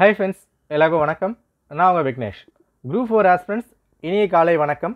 hi friends எல்லாருக்கும் வணக்கம் நான் உங்கள் விக்னேஷ் குரூப் ஃபோர் ஆஸ்பிரண்ட்ஸ் இனிய காலை வணக்கம்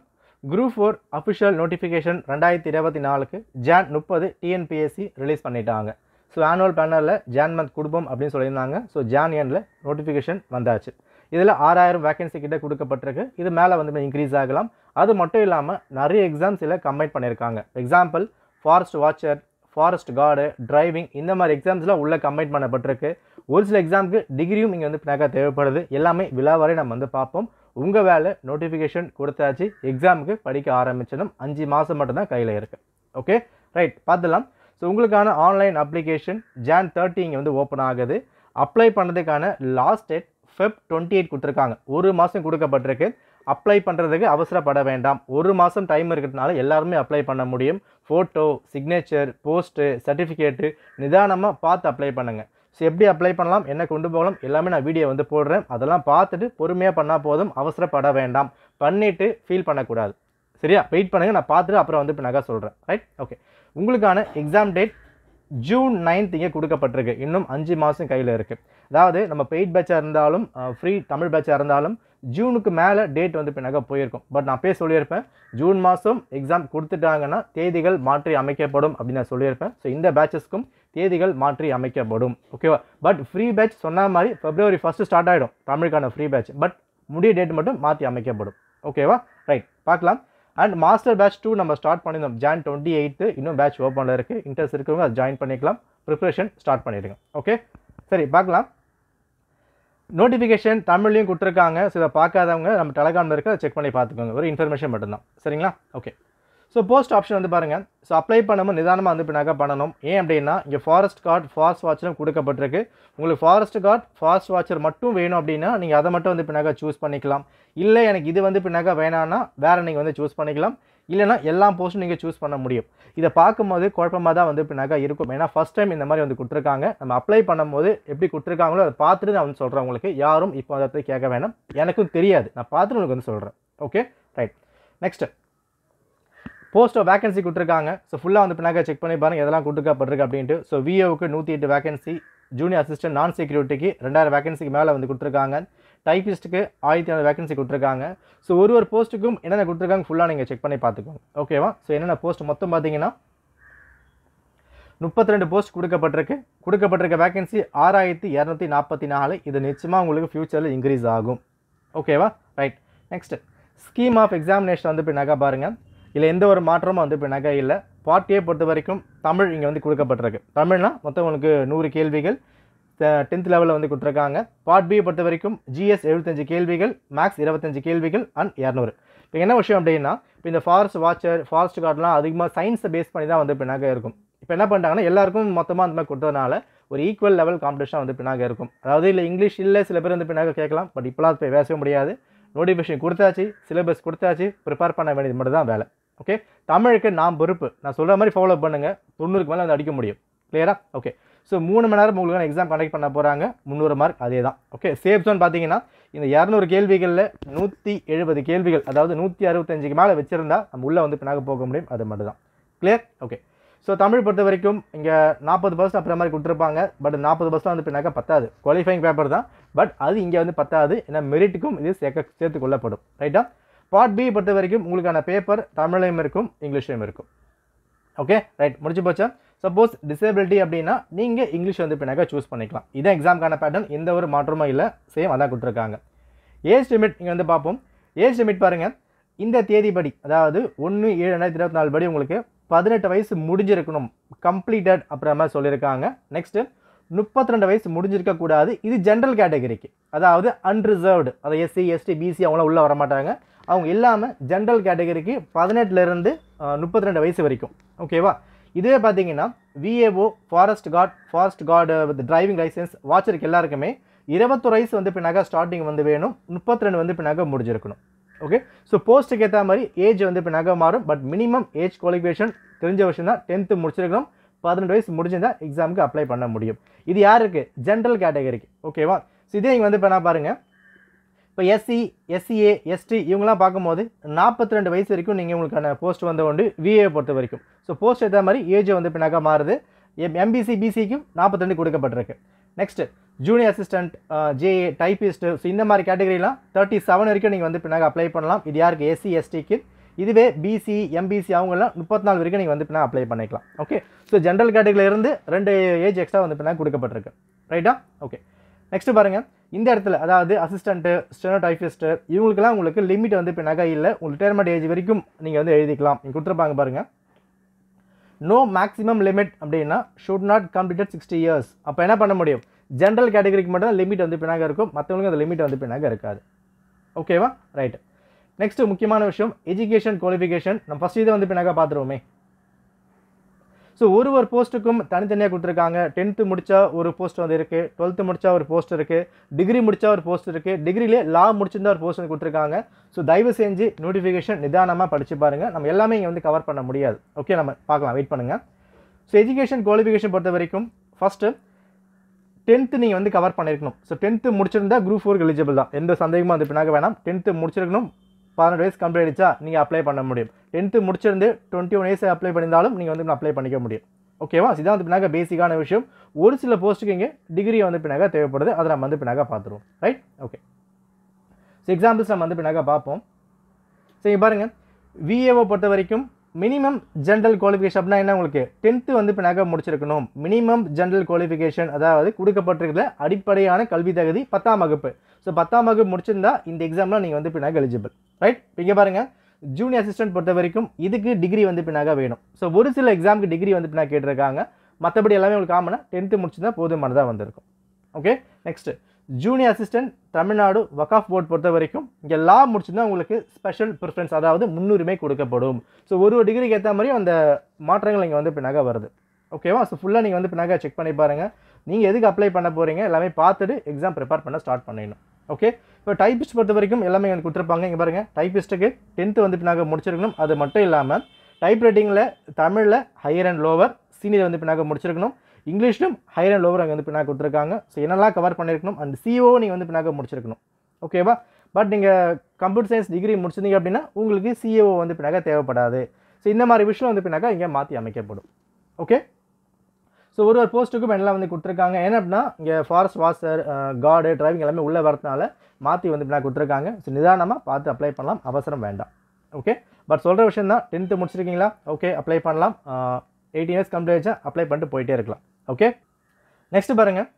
குரூப் ஃபோர் அஃபிஷியல் நோட்டிஃபிகேஷன் ரெண்டாயிரத்தி இருபத்தி நாலுக்கு ஜான் முப்பது டிஎன்பிஎஸ்சி ரிலீஸ் பண்ணிட்டாங்க ஸோ ஆனுவல் பேனலில் ஜான் மந்த் குடும்பம் அப்படின்னு சொல்லியிருந்தாங்க ஸோ ஜான் எண்ணில் நோட்டிஃபிகேஷன் வந்தாச்சு இதில் ஆறாயிரம் வேகன்சி கிட்டே கொடுக்கப்பட்டிருக்கு இது மேலே வந்து இன்க்ரீஸ் ஆகலாம் அது மட்டும் இல்லாமல் நிறைய எக்ஸாம்ஸ் இதில் கம்பைன் பண்ணியிருக்காங்க example forest watcher forest guard driving இந்த மாதிரி எக்ஸாம்ஸ்லாம் உள்ளே கம்பைன் பண்ணப்பட்டிருக்கு ஒரு சில எக்ஸாமுக்கு டிகிரியும் இங்கே வந்து பினாக்கா தேவைப்படுது எல்லாமே விழாவரை நம்ம வந்து பார்ப்போம் உங்கள் வேலை நோட்டிஃபிகேஷன் கொடுத்தாச்சு எக்ஸாமுக்கு படிக்க ஆரம்பிச்சதும் அஞ்சு மாதம் மட்டும்தான் கையில் இருக்குது ஓகே ரைட் பார்த்துலாம் ஸோ உங்களுக்கான ஆன்லைன் அப்ளிகேஷன் ஜான் தேர்ட்டி இங்கே வந்து ஓப்பன் ஆகுது அப்ளை பண்ணுறதுக்கான last date Feb twenty eight கொடுத்துருக்காங்க ஒரு மாதம் கொடுக்கப்பட்டிருக்கு அப்ளை பண்ணுறதுக்கு அவசரப்பட வேண்டாம் ஒரு மாதம் டைம் இருக்கிறதுனால எல்லாருமே அப்ளை பண்ண முடியும் ஃபோட்டோ சிக்னேச்சர் போஸ்ட்டு சர்டிஃபிகேட்டு நிதானமாக பார்த்து அப்ளை பண்ணுங்கள் ஸோ எப்படி அப்ளை பண்ணலாம் என்ன கொண்டு போகலாம் எல்லாமே நான் வீடியோ வந்து போடுறேன் அதெல்லாம் பார்த்துட்டு பொறுமையாக பண்ணால் போதும் அவசரப்பட வேண்டாம் பண்ணிவிட்டு ஃபீல் பண்ணக்கூடாது சரியா வெயிட் பண்ணுங்கள் நான் பார்த்துட்டு அப்புறம் வந்து இப்போ நகை சொல்கிறேன் ரைட் ஓகே உங்களுக்கான எக்ஸாம் டேட் ஜூன் நைன்த் இங்கே கொடுக்கப்பட்டிருக்கு இன்னும் அஞ்சு மாதம் கையில் இருக்குது அதாவது நம்ம பெய்ட் பேட்சாக இருந்தாலும் ஃப்ரீ தமிழ் பேட்சாக இருந்தாலும் ஜூனுக்கு மேலே டேட் வந்து இப்போ நகை போயிருக்கும் பட் நான் அப்பயே சொல்லியிருப்பேன் ஜூன் மாதம் எக்ஸாம் கொடுத்துட்டாங்கன்னா தேதிகள் மாற்றி அமைக்கப்படும் அப்படின்னு நான் சொல்லியிருப்பேன் ஸோ இந்த பேட்சஸ்க்கும் தேதிகள் மாற்றி அமைக்கப்படும் ஓகேவா பட் ஃப்ரீ பேட்ச் சொன்ன மாதிரி ஃபெப்ரவரி ஃபஸ்ட்டு ஸ்டார்ட் ஆகிடும் தமிழுக்கான ஃப்ரீ பேட்ச் பட் முடிய டேட் மட்டும் மாற்றி அமைக்கப்படும் ஓகேவா ரைட் பார்க்கலாம் அண்ட் மாஸ்டர் பேட்ச் டூ நம்ம ஸ்டார்ட் பண்ணியிருந்தோம் ஜான் டுவெண்ட்டி எயித்து இன்னும் பேட்ச் ஓப்பனில் இருக்குது இன்ட்ரெஸ்ட் இருக்கிறவங்க அதை ஜாயின் பண்ணிக்கலாம் ப்ரிப்ரேஷன் ஸ்டார்ட் பண்ணிடுங்க ஓகே சரி பார்க்கலாம் நோட்டிஃபிகேஷன் தமிழ்லையும் கொடுத்துருக்காங்க ஸோ இதை பார்க்காதவங்க நம்ம டெலகிராமில் இருக்க செக் பண்ணி பார்த்துக்கோங்க ஒரு இன்ஃபர்மேஷன் மட்டும்தான் சரிங்களா ஓகே ஸோ போஸ்ட் ஆப்ஷன் வந்து பாருங்கள் ஸோ அப்ளை பண்ணாமல் நிதானமாக வந்து பின்னாக்க பண்ணணும் ஏன் அப்படின்னா இங்கே ஃபாரஸ்ட் கார்டு ஃபாஸ்ட் வாட்சரும் கொடுக்கப்பட்டிருக்கு உங்களுக்கு ஃபாரஸ்ட் கார்டு ஃபாஸ்ட் வாட்சர் மட்டும் வேணும் அப்படின்னா நீங்கள் அதை மட்டும் வந்து பின்னாக சூஸ் பண்ணிக்கலாம் இல்லை எனக்கு இது வந்து பின்னாக்கா வேணாம்னா வேறு நீங்கள் வந்து சூஸ் பண்ணிக்கலாம் இல்லைனா எல்லா போஸ்ட்டும் நீங்கள் சூஸ் பண்ண முடியும் இதை பார்க்கும்போது குழப்பமாக தான் வந்து பின்னாக்கா இருக்கும் ஏன்னா ஃபஸ்ட் டைம் இந்த மாதிரி வந்து கொடுத்துருக்காங்க நம்ம அப்ளை பண்ணும்போது எப்படி கொடுத்துருக்காங்களோ அதை பார்த்துட்டு நான் வந்து சொல்கிறேன் உங்களுக்கு யாரும் இப்போ அதை கேட்க வேணாம் எனக்கும் தெரியாது நான் பார்த்துட்டு உங்களுக்கு வந்து சொல்கிறேன் ஓகே ரைட் நெக்ஸ்ட்டு போஸ்ட்டோ வேகன்சி கொடுத்துருக்காங்க ஸோ ஃபுல்லாக வந்து பின்னாக செக் பண்ணி பாருங்கள் எதெல்லாம் கொடுத்துருக்கப்பட்டிருக்கு அப்படின்ட்டு ஸோ விஓவுக்கு நூற்றி எட்டு வேகன்சி ஜூனியர் அசிஸ்டன்ட் நான் செக்யூரிட்டிக்கு ரெண்டாயிரம் வேகன்சிக்கு மேலே வந்து கொடுத்துருக்காங்க டைப்பிஸ்ட்டுக்கு ஆயிரத்தி ஐநூறு வேகன்சி கொடுத்துருக்காங்க ஸோ ஒரு ஒரு போஸ்ட்டுக்கும் என்னென்ன கொடுத்துருக்காங்க ஃபுல்லாக நீங்கள் செக் பண்ணி பார்த்துக்கோங்க ஓகேவா ஸோ என்னென்ன போஸ்ட் மொத்தம் பார்த்தீங்கன்னா முப்பத்தி ரெண்டு போஸ்ட் கொடுக்கப்பட்டிருக்கு கொடுக்கப்பட்டிருக்க வேகன்சி ஆறாயிரத்தி இரநூத்தி நாற்பத்தி நாலு இது நிச்சயமாக உங்களுக்கு ஃப்யூச்சரில் இன்க்ரீஸ் ஆகும் ஓகேவா right next scheme of examination வந்து பின்னாக்கா பாருங்கள் இல்லை எந்த ஒரு மாற்றமும் வந்து இப்போ நகை இல்லை பார்ட்டியை பொறுத்த வரைக்கும் தமிழ் இங்கே வந்து கொடுக்கப்பட்டிருக்கு தமிழ்னா மொத்தம் உங்களுக்கு நூறு கேள்விகள் டென்த் லெவலில் வந்து கொடுத்துருக்காங்க பார்ட் பியை பொறுத்த வரைக்கும் ஜிஎஸ் எழுபத்தஞ்சு கேள்விகள் மேக்ஸ் இருபத்தஞ்சு கேள்விகள் அண்ட் இரநூறு இப்போ என்ன விஷயம் அப்படின்னா இப்போ இந்த ஃபாரஸ்ட் வாட்சர் ஃபாரஸ்ட் கார்டெலாம் அதிகமாக சயின்ஸை பேஸ் பண்ணி தான் வந்து இப்போ நகை இருக்கும் இப்போ என்ன பண்ணுறாங்கன்னா எல்லாருக்கும் மொத்தமாக அந்த மாதிரி கொடுத்ததுனால ஒரு ஈக்குவல் லெவல் காம்படிஷன் வந்து பின்னாக இருக்கும் அதாவது இல்லை இங்கிலீஷ் இல்லை சில பேர் வந்து பின்னாக கேட்கலாம் பட் இப்போலாம் போய் பேசவே முடியாது நோட்டிஃபிகேஷன் கொடுத்தாச்சு சிலபஸ் கொடுத்தாச்சு ப்ரிப்பேர் பண்ண வேண்டியது மட்டும் தான் வேலை ஓகே தமிழுக்கு நான் பொறுப்பு நான் சொல்கிற மாதிரி ஃபாலோ பண்ணுங்கள் தொண்ணூறுக்கு மேலே வந்து அடிக்க முடியும் கிளியரா ஓகே ஸோ மூணு மணி நேரம் உங்களுக்கான எக்ஸாம் கண்டக்ட் பண்ண போகிறாங்க முந்நூறு மார்க் அதே தான் ஓகே சேஃப் ஜோன் பார்த்தீங்கன்னா இந்த இரநூறு கேள்விகளில் நூற்றி எழுபது கேள்விகள் அதாவது நூற்றி அறுபத்தஞ்சுக்கு மேலே வச்சுருந்தா நம்ம உள்ளே வந்து பின்னாக போக முடியும் அது மட்டும் தான் கிளியர் ஓகே ஸோ தமிழ் பொறுத்த வரைக்கும் இங்கே நாற்பது பர்சன்ட் அப்புறம் மாதிரி கொடுத்துருப்பாங்க பட் நாற்பது பர்சன்ட் வந்து பின்னாக்க பத்தாது குவாலிஃபைங் பேப்பர் தான் பட் அது இங்கே வந்து பத்தாது ஏன்னா மெரிட்டுக்கும் இது சேர்க்க சேர்த்து கொள்ளப்படும் ரைட்டா பார்ட் பி பொறுத்த வரைக்கும் உங்களுக்கான பேப்பர் தமிழையும் இருக்கும் இங்கிலீஷையும் இருக்கும் ஓகே ரைட் முடிச்சு போச்சா சப்போஸ் டிசேபிலிட்டி அப்படின்னா நீங்கள் இங்கிலீஷ் வந்து பின்னாக்க சூஸ் பண்ணிக்கலாம் இதான் எக்ஸாம்கான பேட்டர்ன் எந்த ஒரு மாற்றமும் இல்லை சேம் அதான் கொடுத்துருக்காங்க ஏஜ் லிமிட் இங்கே வந்து பார்ப்போம் ஏஜ் லிமிட் பாருங்கள் இந்த தேதிப்படி அதாவது ஒன்று ஏழு ரெண்டாயிரத்தி இருபத்தி நாலு படி உங்களுக்கு பதினெட்டு வயசு முடிஞ்சிருக்கணும் கம்ப்ளீட்டட் அப்புறம் மாதிரி சொல்லியிருக்காங்க நெக்ஸ்ட்டு முப்பத்தி ரெண்டு வயசு முடிஞ்சிருக்கக்கூடாது இது ஜென்ரல் கேட்டகரிக்கு அதாவது அன்ரிசர்வ்டு அதை எஸ்சி எஸ்டி பிசி அவங்களாம் உள்ளே வரமாட்டாங்க அவங்க இல்லாமல் ஜென்ரல் கேட்டகரிக்கு பதினெட்டுலேருந்து முப்பத்தி ரெண்டு வயசு வரைக்கும் ஓகேவா இதுவே பார்த்தீங்கன்னா VAO forest guard forest guard with driving licence வாட்சருக்கு எல்லாருக்குமே இருபத்தொரு வயசு வந்து பின்னாக ஸ்டார்டிங் வந்து வேணும் முப்பத்தி ரெண்டு வந்து பின்னாக முடிஞ்சிருக்கணும் ஓகே ஸோ போஸ்ட்டுக்கு ஏற்ற மாதிரி ஏஜ் வந்து பின்னாக மாறும் பட் மினிமம் ஏஜ் குவாலிஃபிகேஷன் தெரிஞ்ச வருஷம் தான் டென்த்து முடிச்சிருக்கணும் பதினெட்டு வயசு முடிஞ்சிருந்தால் எக்ஸாமுக்கு அப்ளை பண்ண முடியும் இது யாருக்கு ஜென்ரல் கேட்டகரிக்கு ஓகேவா ஸோ இதே இங்கே வந்து இப்போ நான் பாருங்கள் இப்போ எஸ்சி எஸ்சிஏ எஸ்டி இவங்கெல்லாம் பார்க்கும்போது நாற்பத்தி ரெண்டு வயசு வரைக்கும் நீங்கள் உங்களுக்கான போஸ்ட் வந்து உண்டு விஏ பொறுத்த வரைக்கும் ஸோ போஸ்ட் ஏற்ற மாதிரி ஏஜ் வந்து பின்னாக்கா மாறுது எம் எம்பிசி பிசிக்கும் நாற்பத்தி கொடுக்கப்பட்டிருக்கு next junior assistant JA typist so இந்த மாதிரி கேட்டகரிலாம் தேர்ட்டி செவன் வரைக்கும் நீங்கள் வந்து பின்னாக அப்ளை பண்ணலாம் இது யாருக்கு எஸ்சி எஸ்டிக்கு இதுவே பிசி எம்பிசி அவங்களாம் முப்பத்தி நாலு வரைக்கும் நீங்கள் வந்து பின்னா அப்ளை பண்ணிக்கலாம் ஓகே ஸோ ஜென்ரல் கேட்டகரியிலேருந்து ரெண்டு ஏஜ் எக்ஸ்ட்ரா வந்து பின்னா கொடுக்கப்பட்டிருக்கு ரைட்டா ஓகே நெக்ஸ்ட்டு பாருங்கள் இந்த இடத்துல அதாவது அசிஸ்டண்ட்டு ஸ்டெனோடைஃபிஸ்ட்டு இவங்களுக்குலாம் உங்களுக்கு லிமிட் வந்து இப்போ நகை இல்லை உங்கள் ரிட்டையர்மெண்ட் ஏஜ் வரைக்கும் நீங்கள் வந்து எழுதிக்கலாம் நீங்கள் கொடுத்துருப்பாங்க பாருங்கள் நோ மேக்ஸிமம் லிமிட் அப்படின்னா should not completed sixty years அப்போ என்ன பண்ண முடியும் ஜென்ரல் கேட்டகரிக்கு மட்டும் தான் லிமிட் வந்து பின்னாக இருக்கும் மற்றவங்களுக்கு அந்த லிமிட் வந்து பின்னாக இருக்காது ஓகேவா ரைட் நெக்ஸ்ட்டு முக்கியமான விஷயம் எஜுகேஷன் குவாலிஃபிகேஷன் நம்ம ஃபஸ்ட் இதை வந்து பின்னாக பார்த்துருவோமே ஸோ ஒரு ஒரு போஸ்ட்டுக்கும் தனித்தனியாக கொடுத்துருக்காங்க டென்த்து முடித்தா ஒரு போஸ்ட் வந்து இருக்குது டுவெல்த்து முடித்தா ஒரு போஸ்ட் இருக்குது டிகிரி முடித்தா ஒரு போஸ்ட் இருக்குது டிகிரிலே லா முடிச்சிருந்தா ஒரு போஸ்ட் வந்து கொடுத்துருக்காங்க ஸோ தயவு செஞ்சு நோட்டிஃபிகேஷன் நிதானமாக படித்து பாருங்கள் நம்ம எல்லாமே இங்கே வந்து கவர் பண்ண முடியாது ஓகே நம்ம பார்க்கலாம் வெயிட் பண்ணுங்கள் ஸோ எஜுகேஷன் குவாலிஃபிகேஷன் பொறுத்த வரைக்கும் ஃபஸ்ட்டு டென்த்து நீங்கள் வந்து கவர் பண்ணியிருக்கணும் ஸோ டென்த்து முடிச்சிருந்தா குரூப் ஃபோருக்கு எலிஜிபிள் தான் எந்த சந்தேகமாக அது பின்னாக வேணாம் டென்த்து முடிச்சிருக்கணும் பதினெட்டு வயசு கம்ப்ளீட் ஆயிடுச்சா நீங்கள் அப்ளை பண்ண முடியும் டென்த்து முடிச்சிருந்து டுவெண்ட்டி ஒன் வயசு அப்ளை பண்ணியிருந்தாலும் நீங்கள் வந்து அப்ளை பண்ணிக்க முடியும் ஓகேவா இதான் வந்து பின்னாக பேசிக்கான விஷயம் ஒரு சில போஸ்ட்டுக்கு இங்கே டிகிரி வந்து பின்னாக தேவைப்படுது அதை நம்ம வந்து பின்னாக பார்த்துருவோம் ரைட் ஓகே ஸோ எக்ஸாம்பிள்ஸ் நம்ம வந்து பின்னாக பார்ப்போம் சரி பாருங்கள் விஏஓ பொறுத்த வரைக்கும் மினிமம் ஜென்ரல் குவாலிஃபிகேஷன் அப்படின்னா என்ன உங்களுக்கு டென்த்து வந்து பின்னாக முடிச்சிருக்கணும் மினிமம் ஜென்ரல் குவாலிஃபிகேஷன் அதாவது கொடுக்கப்பட்டிருக்கிற அடிப்படையான கல்வி தகுதி பத்தாம் வகுப்பு ஸோ பத்தாம் வகுப்பு முடிச்சிருந்தா இந்த எக்ஸாம்லாம் நீங்கள் வந்து பின்னாக எலிஜிபிள் ரைட் இங்கே பாருங்கள் ஜூனியர் அசிஸ்டன்ட் பொறுத்த வரைக்கும் இதுக்கு டிகிரி வந்து பின்னாக வேணும் ஸோ ஒரு சில எக்ஸாமுக்கு டிகிரி வந்து பின்னா கேட்டிருக்காங்க மற்றபடி எல்லாமே உங்களுக்கு காமனாக டென்த்து முடிச்சிருந்தால் போதுமானதாக வந்திருக்கும் okay next junior assistant Tamil Nadu of board பொறுத்த வரைக்கும் இங்கே லா முடிச்சிருந்தா உங்களுக்கு ஸ்பெஷல் ப்ரிஃபரன்ஸ் அதாவது முன்னுரிமை கொடுக்கப்படும் ஸோ ஒரு ஒரு டிகிரிக்கு ஏற்ற மாதிரியும் அந்த மாற்றங்கள் இங்கே வந்து பின்னாக வருது ஓகேவா ஸோ ஃபுல்லாக நீங்கள் வந்து பின்னாக செக் பண்ணி பாருங்கள் நீங்கள் எதுக்கு அப்ளை பண்ண போகிறீங்க எல்லாமே பார்த்துட்டு எக்ஸாம் ப்ரிப்பேர் பண்ண ஸ்டார்ட் பண்ணிடணும் ஓகே இப்போ டைப்பிஸ்ட் பொறுத்த வரைக்கும் எல்லாமே எனக்கு கொடுத்துருப்பாங்க இங்கே பாருங்கள் டைப்பிஸ்ட்டுக்கு டென்த்து வந்து பின்னாக முடிச்சிருக்கணும் அது மட்டும் இல்லாமல் டைப் ரைட்டிங்கில் தமிழில் ஹையர் அண்ட் லோவர் சீனியர் வந்து பின்னாக முடிச்சிருக்கணும் இங்கிலீஷ்லும் ஹையர் அண்ட் லோவர் அங்கே வந்து இப்போ கொடுத்துருக்காங்க ஸோ என்னெல்லாம் கவர் பண்ணியிருக்கணும் அண்ட் சிஓ நீங்கள் வந்து பின்னாக முடிச்சிருக்கணும் ஓகேவா பட் நீங்கள் கம்ப்யூட்டர் சயின்ஸ் டிகிரி முடிச்சிருந்தீங்க அப்படின்னா உங்களுக்கு சிஓ வந்து பின்னாக்க தேவைப்படாது ஸோ இந்த மாதிரி விஷயம் வந்து பின்னாக்கா இங்கே மாற்றி அமைக்கப்படும் ஓகே ஸோ ஒரு ஒரு போஸ்ட்டுக்கும் பெனலாக வந்து கொடுத்துருக்காங்க என்ன அப்படின்னா இங்கே ஃபாரஸ்ட் வாசர் கார்டு டிரைவிங் எல்லாமே உள்ளே வரதுனால மாற்றி வந்து நான் கொடுத்துருக்காங்க ஸோ நிதானமாக பார்த்து அப்ளை பண்ணலாம் அவசரம் வேண்டாம் ஓகே பட் சொல்கிற விஷயம் தான் டென்த்து முடிச்சிருக்கீங்களா ஓகே அப்ளை பண்ணலாம் எயிட்டீன் இயர்ஸ் கம்ப்ளீட் ஆச்சா அப்ளை பண்ணிட்டு போயிட்டே இருக்கலாம் ஓகே நெக்ஸ்ட் பாருங்கள்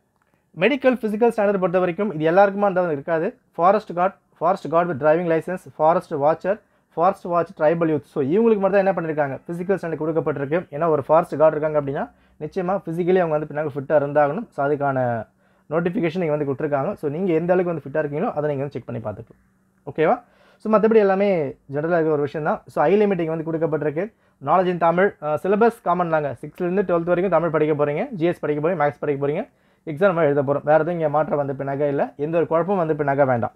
மெடிக்கல் ஃபிசிக்கல் ஸ்டாண்டர்ட் பொறுத்த வரைக்கும் இது எல்லாருக்குமா அந்த இருக்காது forest guard forest guard with driving licence forest watcher forest watch tribal youth so இவங்களுக்கு மட்டும் தான் என்ன பண்ணியிருக்காங்க ஃபிசிக்கல் ஸ்டாண்டர்ட் கொடுக்கப்பட்டிருக்கு ஏன்னா ஒரு ஃபாரஸ்ட் கார்டு இருக்காங்க அப்படின்னா நிச்சயமாக ஃபிசிக்கலி அவங்க வந்து பின்னாங்க ஃபிட்டாக இருந்தாகணும் ஸோ அதுக்கான நோட்டிஃபிகேஷன் நீங்கள் வந்து கொடுத்துருக்காங்க ஸோ நீங்கள் எந்த அளவுக்கு வந்து ஃபிட்டாக இருக்கீங்களோ அதை நீங்கள் வந்து செக் பண்ணி பார்த்துக்கலாம் ஓகேவா ஸோ மற்றபடி எல்லாமே ஜென்ரலாக இருக்கிற ஒரு விஷயம் தான் ஸோ ஐ இங்கே வந்து கொடுக்கப்பட்டிருக்கு knowledge in Tamil syllabus common தாங்க சிக்ஸ்த்லேருந்து டுவெல்த் வரைக்கும் தமிழ் படிக்க போகிறீங்க ஜிஎஸ் படிக்க போகிறீங்க மேக்ஸ் படிக்க போகிறீங்க எக்ஸாம் எழுத போகிறோம் வேறு எதுவும் இங்கே மாற்றம் வந்து பின்னாக இல்லை எந்த ஒரு குழப்பம் வந்து பின்னாக வேண்டாம்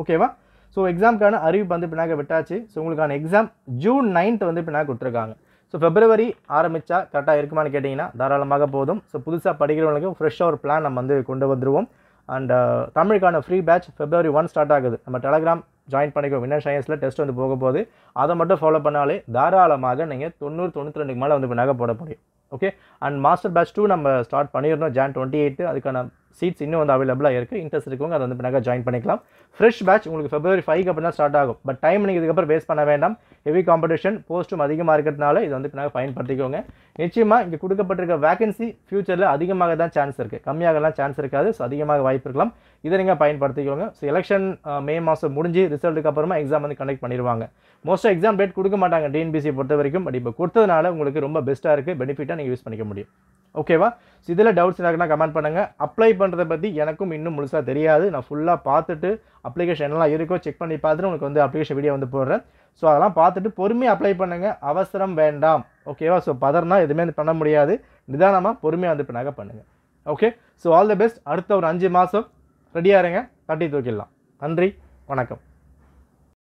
ஓகேவா ஸோ எக்ஸாமுக்கான அறிவிப்பு வந்து பின்னாக விட்டாச்சு ஸோ உங்களுக்கான எக்ஸாம் ஜூன் நைன்த் வந்து பின்னாக கொடுத்துருக்காங்க ஸோ ஃபெப்ரவரி ஆரம்பித்தா கரெக்டாக இருக்குமான்னு கேட்டிங்கன்னா தாராளமாக போதும் ஸோ புதுசாக படிக்கிறவங்களுக்கு ஃப்ரெஷ்ஷாக ஒரு பிளான் நம்ம வந்து கொண்டு வந்துடுவோம் அண்ட் uh, தமிழுக்கான free batch February one start ஆகுது நம்ம டெலகிராம் ஜாயின் பண்ணிக்கோ வினர் சயின்ஸில் டெஸ்ட் வந்து போக போகுது அதை மட்டும் ஃபாலோ பண்ணாலே தாராளமாக நீங்கள் தொண்ணூறு தொண்ணூற்றி ரெண்டுக்கு மேலே வந்து நகை போட முடியும் okay and master batch two நம்ம ஸ்டார்ட் பண்ணியிருந்தோம் ஜான் டுவெண்ட்டி எயிட்டு அதுக்கான சீட்ஸ் இன்னும் வந்து அவைலபிளாக இருக்குது இன்ட்ரெஸ்ட் இருக்கவங்க அதை வந்து பண்ணாக்க ஜாயின் பண்ணிக்கலாம் ஃப்ரெஷ் பேட்ச் உங்களுக்கு ஃபெப்ரவரி ஃபைவ் அப்புறம் தான் ஸ்டார்ட் ஆகும் பட் டைம் நீங்கள் இதுக்கப்புறம் வேஸ்ட் பண்ண வேண்டாம் ஹெவி காம்படிஷன் போஸ்ட்டும் அதிகமாக இருக்கிறதுனால இதை வந்து நாங்கள் பயன்படுத்திக்கோங்க நிச்சயமாக இங்கே கொடுக்கப்பட்டிருக்க வேகன்சி ஃபியூச்சரில் அதிகமாக தான் சான்ஸ் இருக்குது கம்மியாகலாம் சான்ஸ் இருக்காது ஸோ அதிகமாக வாய்ப்பு இருக்கலாம் இதை நீங்கள் பயன்படுத்திக்கோங்க ஸோ எலெக்ஷன் மே மாதம் முடிஞ்சு ரிசல்ட்டுக்கு அப்புறமா எக்ஸாம் வந்து கண்டக்ட் பண்ணிடுவாங்க மோஸ்ட்டாக எக்ஸாம் டேட் கொடுக்க மாட்டாங்க டிஎன்பிசி பொறுத்த வரைக்கும் பட் இப்போ கொடுத்ததுனால உங்களுக்கு ரொம்ப பெஸ்ட்டாக இருக்குது பெனிஃபிட்டாக நீங்கள் யூஸ் பண்ணிக்க முடியும் ஓகேவா ஸோ இதில் டவுட்ஸ் இருக்குன்னா கமெண்ட் பண்ணுங்கள் அப்ளை பண்ணுறதை பற்றி எனக்கும் இன்னும் முழுசாக தெரியாது நான் ஃபுல்லாக பார்த்துட்டு அப்ளிகேஷன் என்னெல்லாம் இருக்கோ செக் பண்ணி பார்த்துட்டு உங்களுக்கு வந்து அப்ளிகேஷன் வீடியோ வந்து போடுறேன் ஸோ அதெல்லாம் பார்த்துட்டு பொறுமையாக அப்ளை பண்ணுங்கள் அவசரம் வேண்டாம் ஓகேவா ஸோ பதர்னா எதுவுமே வந்து பண்ண முடியாது நிதானமாக பொறுமையாக வந்து பண்ணாக பண்ணுங்கள் okay so all the best அடுத்த ஒரு அஞ்சு மாதம் ரெடியாக இருங்க தட்டி தூக்கிடலாம் நன்றி வணக்கம்